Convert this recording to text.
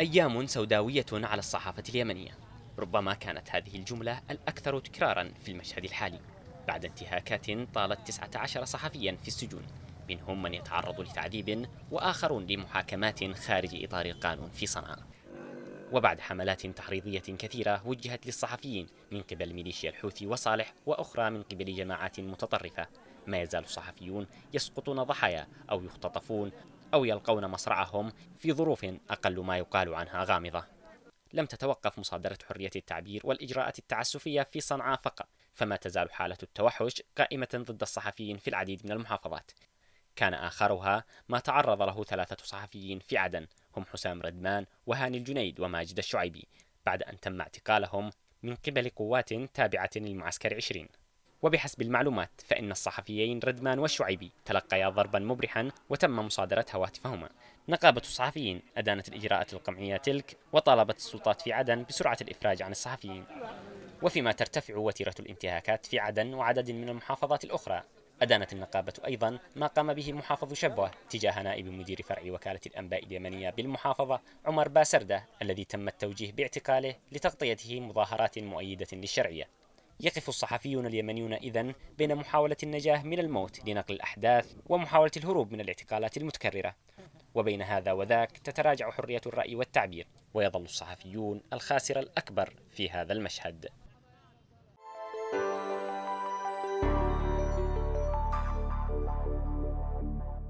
أيام سوداوية على الصحافة اليمنية ربما كانت هذه الجملة الأكثر تكرارا في المشهد الحالي بعد انتهاكات طالت 19 صحفيا في السجون منهم من يتعرض لتعذيب وآخرون لمحاكمات خارج إطار القانون في صنعاء وبعد حملات تحريضية كثيرة وجهت للصحفيين من قبل ميليشيا الحوثي وصالح وأخرى من قبل جماعات متطرفة ما يزال الصحفيون يسقطون ضحايا أو يختطفون أو يلقون مصرعهم في ظروف أقل ما يقال عنها غامضة لم تتوقف مصادرة حرية التعبير والإجراءات التعسفية في صنعاء فقط فما تزال حالة التوحش قائمة ضد الصحفيين في العديد من المحافظات كان آخرها ما تعرض له ثلاثة صحفيين في عدن هم حسام ردمان وهاني الجنيد وماجد الشعيبي بعد أن تم اعتقالهم من قبل قوات تابعة للمعسكر عشرين وبحسب المعلومات فإن الصحفيين ردمان والشعيبي تلقيا ضربا مبرحا وتم مصادرة هواتفهما نقابة الصحفيين أدانت الإجراءات القمعية تلك وطالبت السلطات في عدن بسرعة الإفراج عن الصحفيين وفيما ترتفع وتيرة الانتهاكات في عدن وعدد من المحافظات الأخرى أدانت النقابة أيضا ما قام به محافظ شبوة تجاه نائب مدير فرع وكالة الأنباء اليمنية بالمحافظة عمر باسردة الذي تم التوجيه باعتقاله لتغطيته مظاهرات مؤيدة للشرعية يقف الصحفيون اليمنيون إذا بين محاولة النجاة من الموت لنقل الأحداث ومحاولة الهروب من الاعتقالات المتكررة وبين هذا وذاك تتراجع حرية الرأي والتعبير ويظل الصحفيون الخاسر الأكبر في هذا المشهد